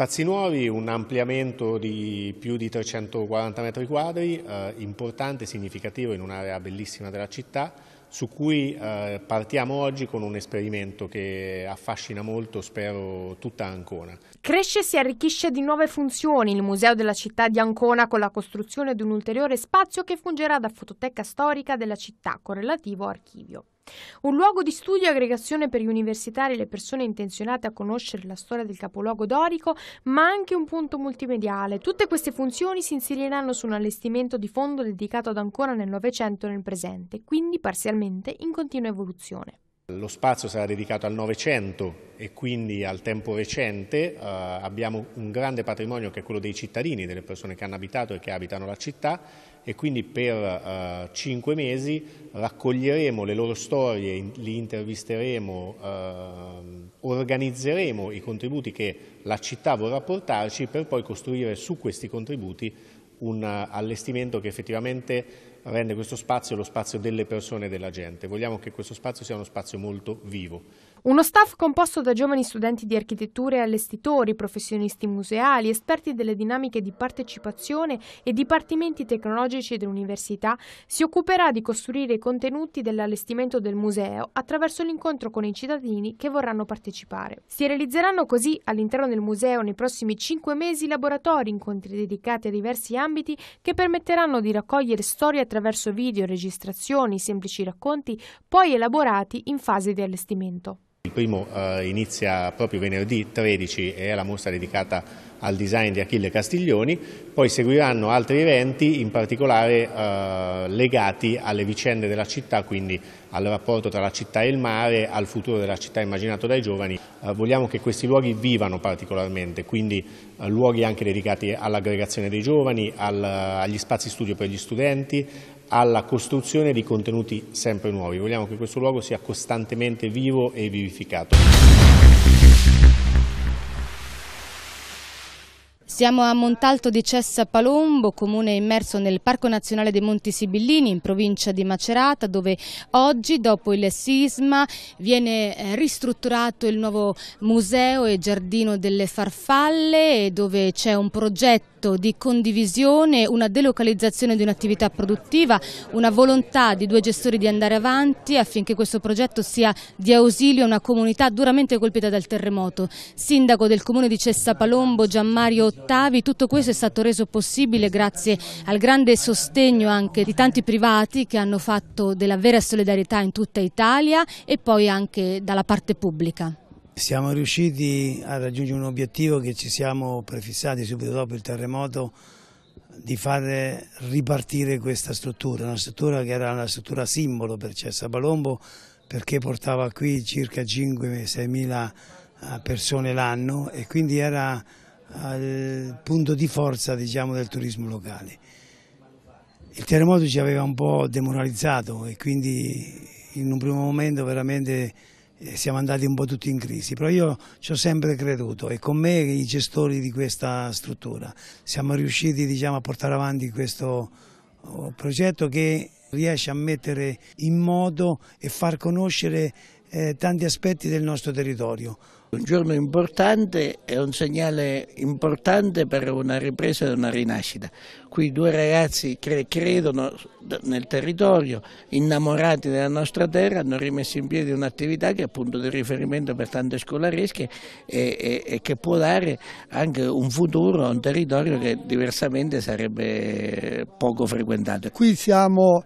Spazi nuovi, un ampliamento di più di 340 metri quadri, eh, importante e significativo in un'area bellissima della città, su cui eh, partiamo oggi con un esperimento che affascina molto, spero, tutta Ancona. Cresce e si arricchisce di nuove funzioni il Museo della città di Ancona con la costruzione di un ulteriore spazio che fungerà da fototeca storica della città con relativo archivio. Un luogo di studio e aggregazione per gli universitari e le persone intenzionate a conoscere la storia del capoluogo dorico, ma anche un punto multimediale. Tutte queste funzioni si inseriranno su un allestimento di fondo dedicato ad ancora nel Novecento e nel presente, quindi parzialmente in continua evoluzione. Lo spazio sarà dedicato al Novecento e quindi al tempo recente. Eh, abbiamo un grande patrimonio che è quello dei cittadini, delle persone che hanno abitato e che abitano la città e quindi per eh, cinque mesi raccoglieremo le loro storie, li intervisteremo, eh, organizzeremo i contributi che la città vorrà portarci per poi costruire su questi contributi un eh, allestimento che effettivamente rende questo spazio lo spazio delle persone e della gente. Vogliamo che questo spazio sia uno spazio molto vivo. Uno staff composto da giovani studenti di architettura e allestitori, professionisti museali, esperti delle dinamiche di partecipazione e dipartimenti tecnologici dell'università si occuperà di costruire i contenuti dell'allestimento del museo attraverso l'incontro con i cittadini che vorranno partecipare. Si realizzeranno così all'interno del museo nei prossimi cinque mesi laboratori, incontri dedicati a diversi ambiti che permetteranno di raccogliere storie attraverso attraverso video, registrazioni, semplici racconti, poi elaborati in fase di allestimento. Il primo eh, inizia proprio venerdì 13 e è la mostra dedicata al design di Achille Castiglioni, poi seguiranno altri eventi in particolare eh, legati alle vicende della città, quindi al rapporto tra la città e il mare, al futuro della città immaginato dai giovani. Eh, vogliamo che questi luoghi vivano particolarmente, quindi eh, luoghi anche dedicati all'aggregazione dei giovani, al, agli spazi studio per gli studenti, alla costruzione di contenuti sempre nuovi. Vogliamo che questo luogo sia costantemente vivo e vivificato. Siamo a Montalto di Cessa Palombo, comune immerso nel Parco Nazionale dei Monti Sibillini in provincia di Macerata dove oggi dopo il sisma viene eh, ristrutturato il nuovo museo e giardino delle farfalle dove c'è un progetto di condivisione, una delocalizzazione di un'attività produttiva, una volontà di due gestori di andare avanti affinché questo progetto sia di ausilio a una comunità duramente colpita dal terremoto. Sindaco del comune di Cessa Palombo Gianmario ottavi. Tutto questo è stato reso possibile grazie al grande sostegno anche di tanti privati che hanno fatto della vera solidarietà in tutta Italia e poi anche dalla parte pubblica. Siamo riusciti a raggiungere un obiettivo che ci siamo prefissati subito dopo il terremoto di far ripartire questa struttura, una struttura che era una struttura simbolo per Cessa Palombo perché portava qui circa 5-6 mila eh, persone l'anno e quindi era al punto di forza diciamo, del turismo locale. Il terremoto ci aveva un po' demoralizzato e quindi in un primo momento veramente eh, siamo andati un po' tutti in crisi, però io ci ho sempre creduto e con me i gestori di questa struttura siamo riusciti diciamo, a portare avanti questo oh, progetto che riesce a mettere in modo e far conoscere eh, tanti aspetti del nostro territorio. Un giorno importante è un segnale importante per una ripresa e una rinascita. Qui due ragazzi che credono nel territorio, innamorati della nostra terra, hanno rimesso in piedi un'attività che è appunto di riferimento per tante scolaresche e, e, e che può dare anche un futuro a un territorio che diversamente sarebbe poco frequentato. Qui siamo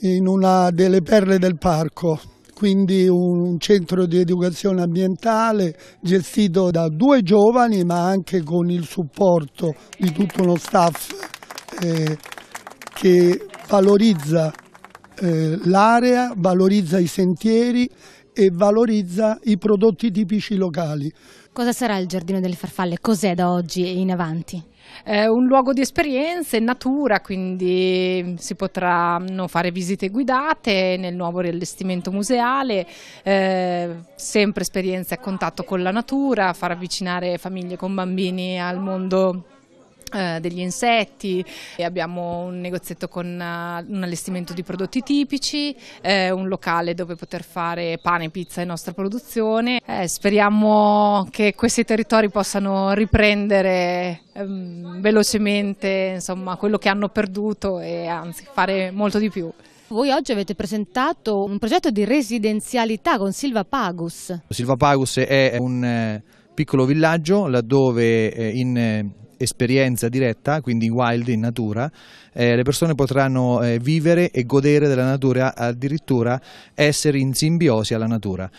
in una delle perle del parco quindi un centro di educazione ambientale gestito da due giovani ma anche con il supporto di tutto uno staff eh, che valorizza eh, l'area, valorizza i sentieri e valorizza i prodotti tipici locali. Cosa sarà il Giardino delle Farfalle? Cos'è da oggi in avanti? È un luogo di esperienze, natura, quindi si potranno mm, fare visite guidate nel nuovo riallestimento museale, eh, sempre esperienze a contatto con la natura, far avvicinare famiglie con bambini al mondo eh, degli insetti, abbiamo un negozietto con eh, un allestimento di prodotti tipici, eh, un locale dove poter fare pane, pizza e nostra produzione. speriamo che questi territori possano riprendere ehm, velocemente insomma, quello che hanno perduto e anzi fare molto di più. Voi oggi avete presentato un progetto di residenzialità con Silva Pagus. Silva Pagus è un piccolo villaggio laddove in esperienza diretta, quindi wild in natura, eh, le persone potranno eh, vivere e godere della natura, addirittura essere in simbiosi alla natura.